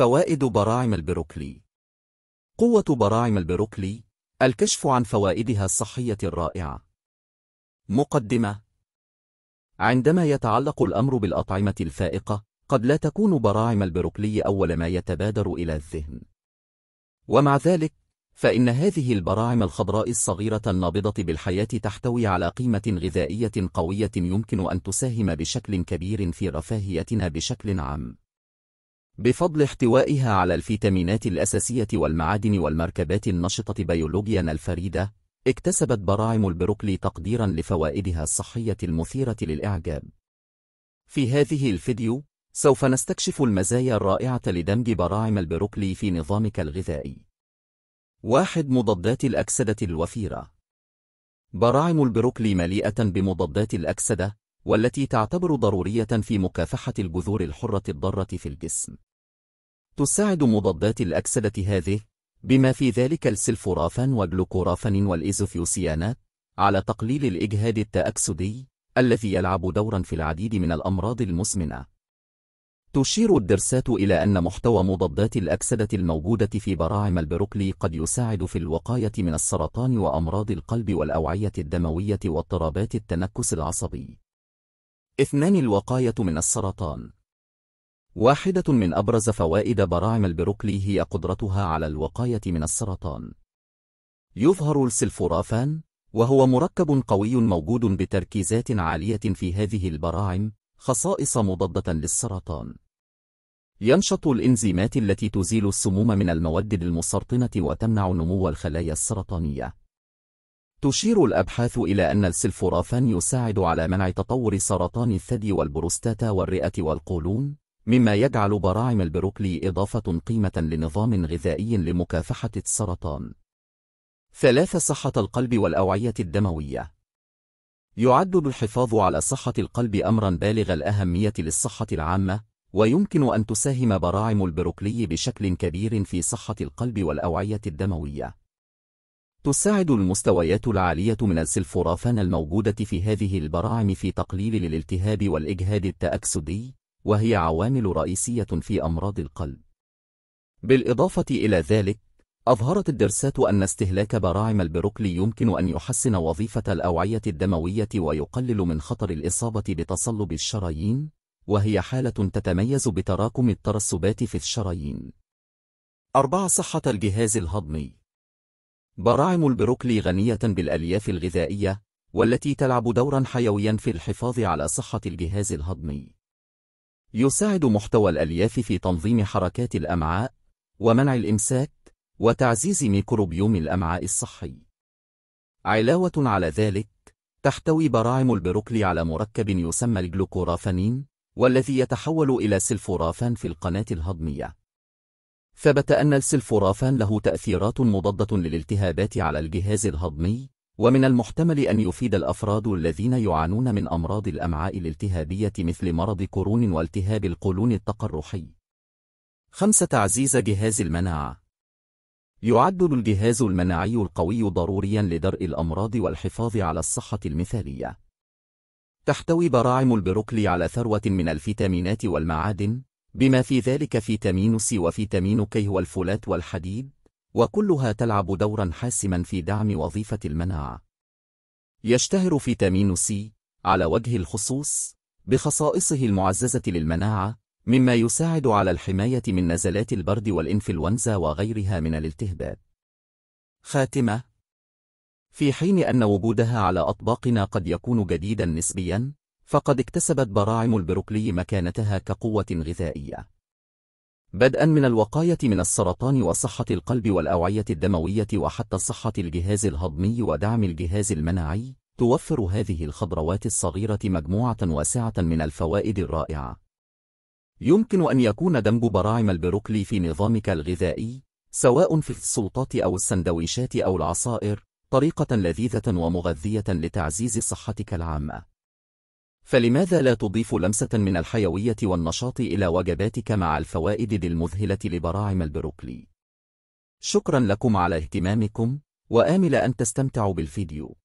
فوائد براعم البروكلي قوة براعم البروكلي الكشف عن فوائدها الصحية الرائعة مقدمة عندما يتعلق الأمر بالأطعمة الفائقة قد لا تكون براعم البروكلي أول ما يتبادر إلى الذهن ومع ذلك فإن هذه البراعم الخضراء الصغيرة النابضة بالحياة تحتوي على قيمة غذائية قوية يمكن أن تساهم بشكل كبير في رفاهيتنا بشكل عام بفضل احتوائها على الفيتامينات الأساسية والمعادن والمركبات النشطة بيولوجيا الفريدة اكتسبت براعم البروكلي تقديرا لفوائدها الصحية المثيرة للإعجاب في هذه الفيديو سوف نستكشف المزايا الرائعة لدمج براعم البروكلي في نظامك الغذائي واحد مضادات الأكسدة الوفيرة براعم البروكلي مليئة بمضادات الأكسدة والتي تعتبر ضرورية في مكافحة الجذور الحرة الضارة في الجسم تساعد مضادات الأكسدة هذه بما في ذلك السلفورافان وجلوكورافان والإيزوفيوسيانات على تقليل الإجهاد التأكسدي الذي يلعب دورا في العديد من الأمراض المسمنة. تشير الدراسات إلى أن محتوى مضادات الأكسدة الموجودة في براعم البروكلي قد يساعد في الوقاية من السرطان وأمراض القلب والأوعية الدموية واضطرابات التنكس العصبي. اثنان الوقاية من السرطان واحدة من أبرز فوائد براعم البروكلي هي قدرتها على الوقاية من السرطان. يظهر السلفورافان، وهو مركب قوي موجود بتركيزات عالية في هذه البراعم، خصائص مضادة للسرطان. ينشط الإنزيمات التي تزيل السموم من المواد المسرطنة وتمنع نمو الخلايا السرطانية. تشير الأبحاث إلى أن السلفورافان يساعد على منع تطور سرطان الثدي والبروستاتا والرئة والقولون، مما يجعل براعم البروكلي إضافة قيمة لنظام غذائي لمكافحة السرطان. 3. صحة القلب والأوعية الدموية يعد الحفاظ على صحة القلب أمرا بالغ الأهمية للصحة العامة، ويمكن أن تساهم براعم البروكلي بشكل كبير في صحة القلب والأوعية الدموية. تساعد المستويات العالية من السلفورافان الموجودة في هذه البراعم في تقليل الالتهاب والإجهاد التأكسدي، وهي عوامل رئيسية في أمراض القلب. بالإضافة إلى ذلك، أظهرت الدراسات أن استهلاك براعم البروكلي يمكن أن يحسن وظيفة الأوعية الدموية ويقلل من خطر الإصابة بتصلب الشرايين، وهي حالة تتميز بتراكم الترسبات في الشرايين. 4. صحة الجهاز الهضمي براعم البروكلي غنية بالألياف الغذائية، والتي تلعب دورا حيويا في الحفاظ على صحة الجهاز الهضمي. يساعد محتوى الألياف في تنظيم حركات الأمعاء ومنع الإمساك وتعزيز ميكروبيوم الأمعاء الصحي. علاوة على ذلك، تحتوي براعم البروكلي على مركب يسمى الجلوكورافانين، والذي يتحول إلى سلفورافان في القناة الهضمية. ثبت أن السلفورافان له تأثيرات مضادة للالتهابات على الجهاز الهضمي، ومن المحتمل أن يفيد الأفراد الذين يعانون من أمراض الأمعاء الالتهابية مثل مرض قرون والتهاب القولون التقرحي. 5. تعزيز جهاز المناعة يعد الجهاز المناعي القوي ضروريا لدرء الأمراض والحفاظ على الصحة المثالية. تحتوي براعم البروكلي على ثروة من الفيتامينات والمعادن، بما في ذلك فيتامين سي وفيتامين كي والفولات والحديد، وكلها تلعب دورا حاسما في دعم وظيفة المناعة. يشتهر فيتامين سي على وجه الخصوص بخصائصه المعززة للمناعة مما يساعد على الحماية من نزلات البرد والإنفلونزا وغيرها من الالتهابات. خاتمة في حين أن وجودها على أطباقنا قد يكون جديدا نسبيا، فقد اكتسبت براعم البروكلي مكانتها كقوة غذائية. بدءا من الوقاية من السرطان وصحة القلب والأوعية الدموية وحتى صحة الجهاز الهضمي ودعم الجهاز المناعي توفر هذه الخضروات الصغيرة مجموعة واسعة من الفوائد الرائعة يمكن أن يكون دمج براعم البروكلي في نظامك الغذائي سواء في السلطات أو السندويشات أو العصائر طريقة لذيذة ومغذية لتعزيز صحتك العامة فلماذا لا تضيف لمسة من الحيوية والنشاط إلى وجباتك مع الفوائد المذهلة لبراعم البروكلي؟ شكرا لكم على اهتمامكم، وآمل أن تستمتعوا بالفيديو.